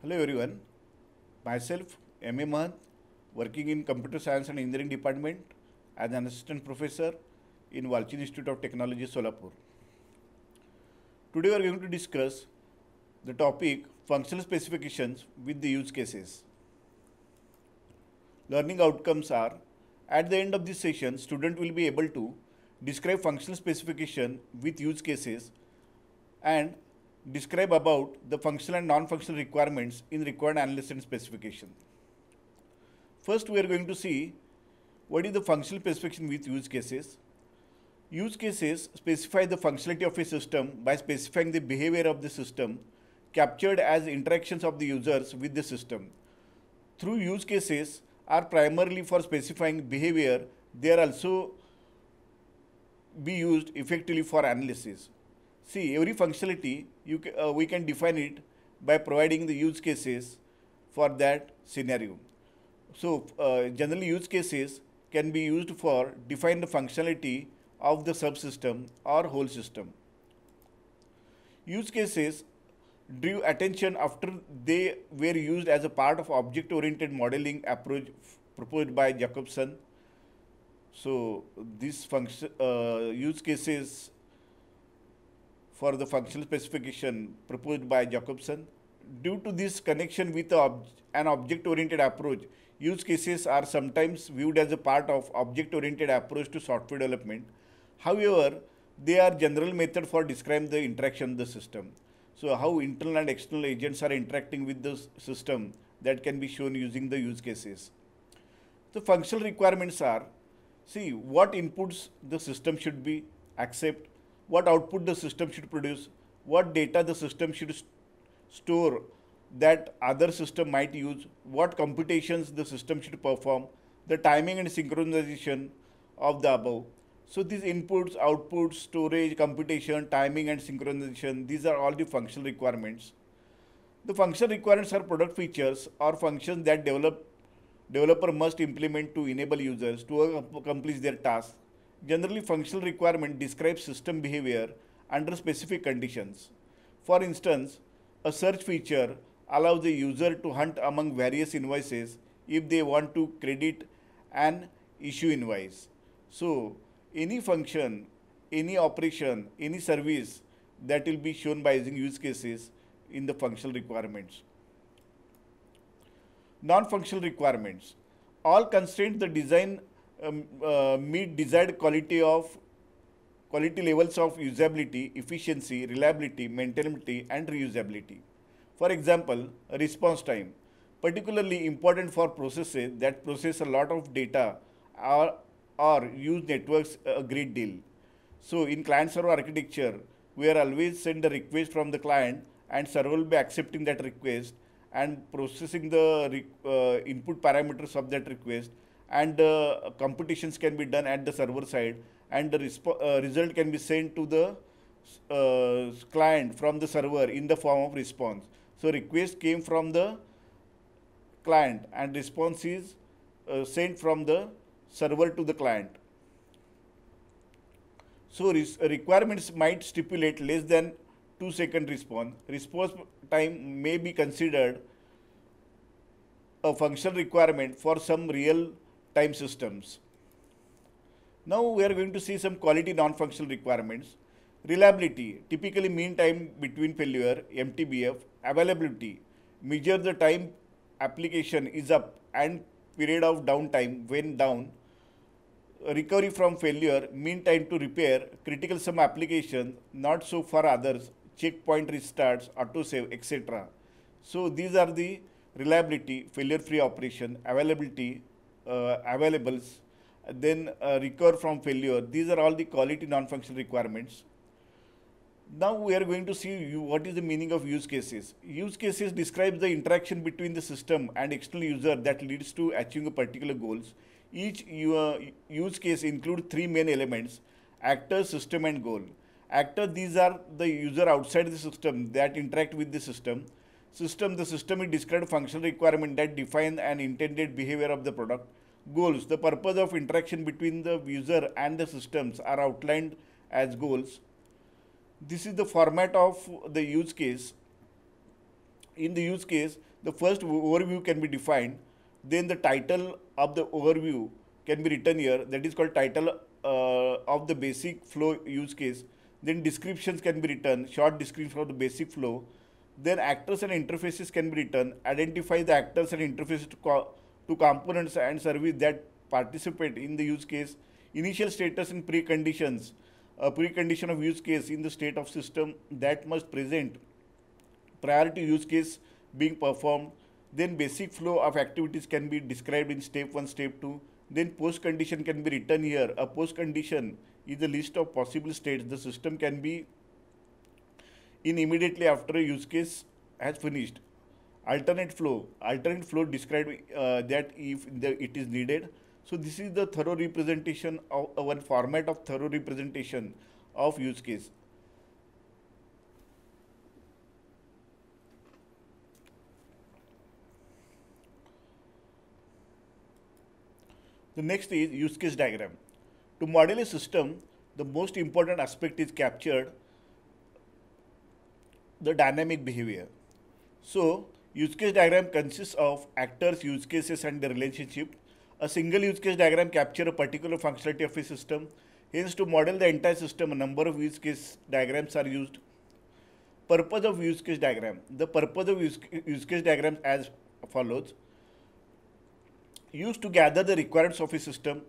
Hello everyone, myself M.A. Mahant, working in Computer Science and Engineering Department as an Assistant Professor in Walchin Institute of Technology, Solapur. Today we are going to discuss the topic functional specifications with the use cases. Learning outcomes are, at the end of this session, student will be able to describe functional specification with use cases and describe about the functional and non-functional requirements in required analysis and specification. First, we are going to see what is the functional specification with use cases. Use cases specify the functionality of a system by specifying the behavior of the system captured as interactions of the users with the system. Through use cases are primarily for specifying behavior, they are also be used effectively for analysis. See, every functionality, you ca uh, we can define it by providing the use cases for that scenario. So, uh, generally use cases can be used for define the functionality of the subsystem or whole system. Use cases drew attention after they were used as a part of object-oriented modeling approach proposed by Jacobson. So, these function, uh, use cases for the functional specification proposed by Jacobson. Due to this connection with ob an object-oriented approach, use cases are sometimes viewed as a part of object-oriented approach to software development. However, they are general method for describing the interaction of the system. So how internal and external agents are interacting with the system that can be shown using the use cases. The functional requirements are, see what inputs the system should be, accept, what output the system should produce, what data the system should st store that other system might use, what computations the system should perform, the timing and synchronization of the above. So these inputs, outputs, storage, computation, timing and synchronization, these are all the functional requirements. The functional requirements are product features or functions that develop, developer must implement to enable users to accomplish their tasks. Generally, functional requirement describes system behavior under specific conditions. For instance, a search feature allows the user to hunt among various invoices if they want to credit an issue invoice. So, any function, any operation, any service that will be shown by using use cases in the functional requirements. Non-functional requirements. All constraints the design um, uh, meet desired quality of quality levels of usability, efficiency, reliability, maintainability and reusability. For example, response time, particularly important for processes that process a lot of data or, or use networks a great deal. So in client server architecture, we are always send a request from the client and server will be accepting that request and processing the uh, input parameters of that request and uh, competitions can be done at the server side and the uh, result can be sent to the uh, client from the server in the form of response. So request came from the client and response is uh, sent from the server to the client. So requirements might stipulate less than 2 second response. Response time may be considered a functional requirement for some real time systems. Now we are going to see some quality non-functional requirements. Reliability, typically mean time between failure, MTBF, availability, measure the time application is up and period of downtime when down, recovery from failure, mean time to repair, critical some application, not so for others, checkpoint restarts, auto save, etc. So these are the reliability, failure free operation, availability, uh, availables, then uh, recover from failure. These are all the quality non-functional requirements. Now we are going to see what is the meaning of use cases. Use cases describes the interaction between the system and external user that leads to achieving a particular goals. Each uh, use case include three main elements, actor, system and goal. Actor, these are the user outside the system that interact with the system. System, the system is described functional requirement that define an intended behavior of the product goals, the purpose of interaction between the user and the systems are outlined as goals. This is the format of the use case. In the use case, the first overview can be defined. Then the title of the overview can be written here. That is called title uh, of the basic flow use case. Then descriptions can be written, short description of the basic flow. Then actors and interfaces can be written. Identify the actors and interfaces to components and service that participate in the use case, initial status and preconditions, a precondition of use case in the state of system that must present Priority use case being performed, then basic flow of activities can be described in step 1, step 2, then post condition can be written here. A post condition is a list of possible states the system can be in immediately after a use case has finished alternate flow. Alternate flow described uh, that if the, it is needed. So this is the thorough representation of our format of thorough representation of use case. The next is use case diagram. To model a system, the most important aspect is captured the dynamic behavior. So Use case diagram consists of actors, use cases, and their relationship. A single use case diagram captures a particular functionality of a system. Hence, to model the entire system, a number of use case diagrams are used. Purpose of use case diagram. The purpose of use, use case diagrams as follows. Used to gather the requirements of a system,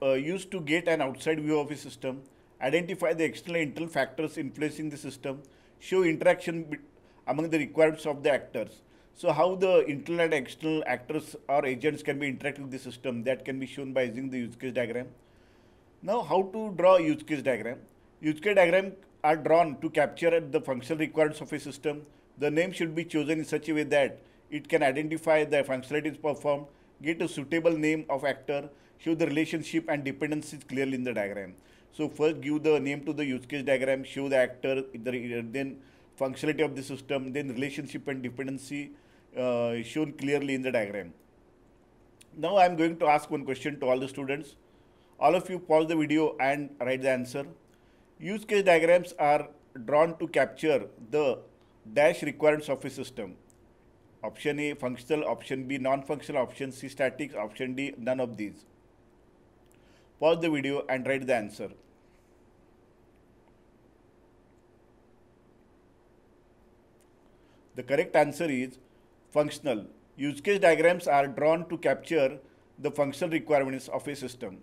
uh, used to get an outside view of a system, identify the external and internal factors influencing the system, show interaction among the requirements of the actors. So how the internal and external actors or agents can be interacting with the system that can be shown by using the use case diagram. Now how to draw use case diagram? Use case diagram are drawn to capture the functional requirements of a system. The name should be chosen in such a way that it can identify the functionalities performed, get a suitable name of actor, show the relationship and dependencies clearly in the diagram. So first give the name to the use case diagram, show the actor, then functionality of the system, then relationship and dependency, uh, shown clearly in the diagram. Now I am going to ask one question to all the students. All of you pause the video and write the answer. Use case diagrams are drawn to capture the dash requirements of a system. Option A functional, option B non-functional, option C static, option D none of these. Pause the video and write the answer. The correct answer is functional. Use case diagrams are drawn to capture the functional requirements of a system.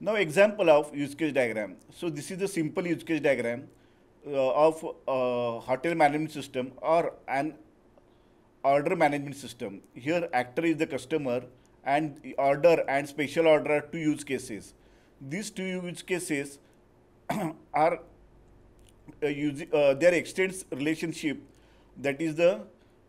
Now example of use case diagram. So this is a simple use case diagram uh, of uh, hotel management system or an order management system. Here actor is the customer and order and special order are two use cases. These two use cases are uh, use, uh, their extends relationship that is the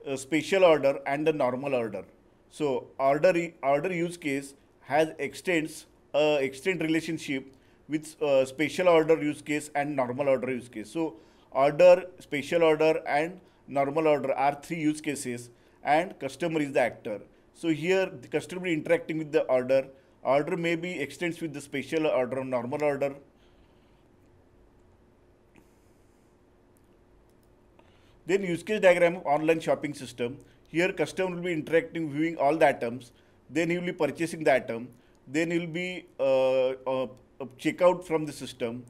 uh, special order and the normal order. So order order use case has extends uh, extend relationship with uh, special order use case and normal order use case. So order, special order and normal order are three use cases and customer is the actor. So here the customer interacting with the order. Order may be extends with the special order, normal order Then use case diagram of online shopping system. Here customer will be interacting, viewing all the items. Then he will be purchasing the item. Then he will be uh, uh, uh checkout from the system.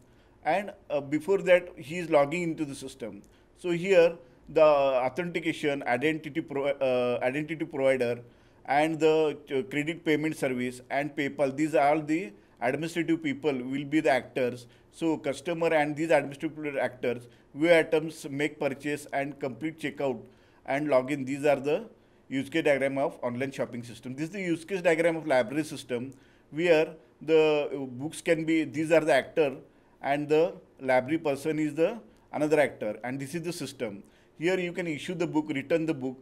And uh, before that, he is logging into the system. So here, the authentication, identity, pro uh, identity provider, and the uh, credit payment service and PayPal, these are all the administrative people will be the actors so customer and these administrative actors, view items, make purchase and complete checkout and login. These are the use case diagram of online shopping system. This is the use case diagram of library system where the books can be, these are the actor and the library person is the another actor and this is the system. Here you can issue the book, return the book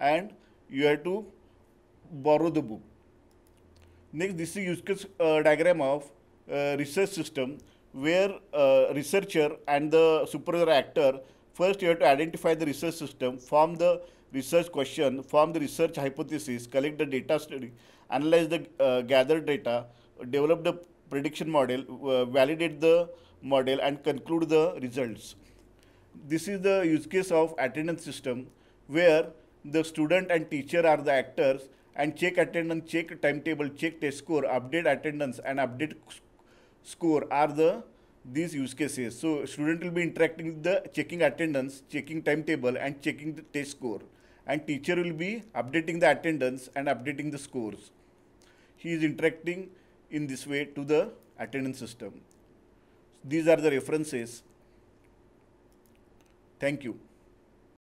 and you have to borrow the book. Next, this is use case uh, diagram of uh, research system where uh, researcher and the supervisor actor first you have to identify the research system, form the research question, form the research hypothesis, collect the data study, analyze the uh, gathered data, develop the prediction model, uh, validate the model and conclude the results. This is the use case of attendance system where the student and teacher are the actors and check attendance, check timetable, check test score, update attendance and update score are the these use cases. So student will be interacting with the checking attendance, checking timetable and checking the test score. And teacher will be updating the attendance and updating the scores. He is interacting in this way to the attendance system. These are the references. Thank you.